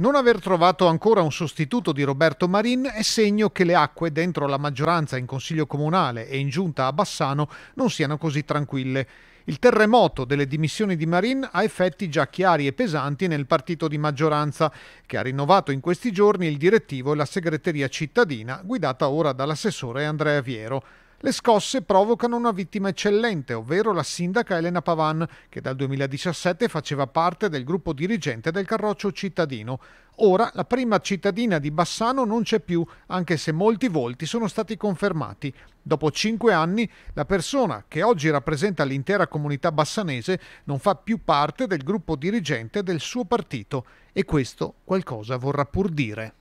Non aver trovato ancora un sostituto di Roberto Marin è segno che le acque dentro la maggioranza in Consiglio Comunale e in giunta a Bassano non siano così tranquille. Il terremoto delle dimissioni di Marin ha effetti già chiari e pesanti nel partito di maggioranza, che ha rinnovato in questi giorni il direttivo e la segreteria cittadina, guidata ora dall'assessore Andrea Viero. Le scosse provocano una vittima eccellente, ovvero la sindaca Elena Pavan, che dal 2017 faceva parte del gruppo dirigente del Carroccio cittadino. Ora la prima cittadina di Bassano non c'è più, anche se molti volti sono stati confermati. Dopo cinque anni, la persona che oggi rappresenta l'intera comunità bassanese non fa più parte del gruppo dirigente del suo partito e questo qualcosa vorrà pur dire.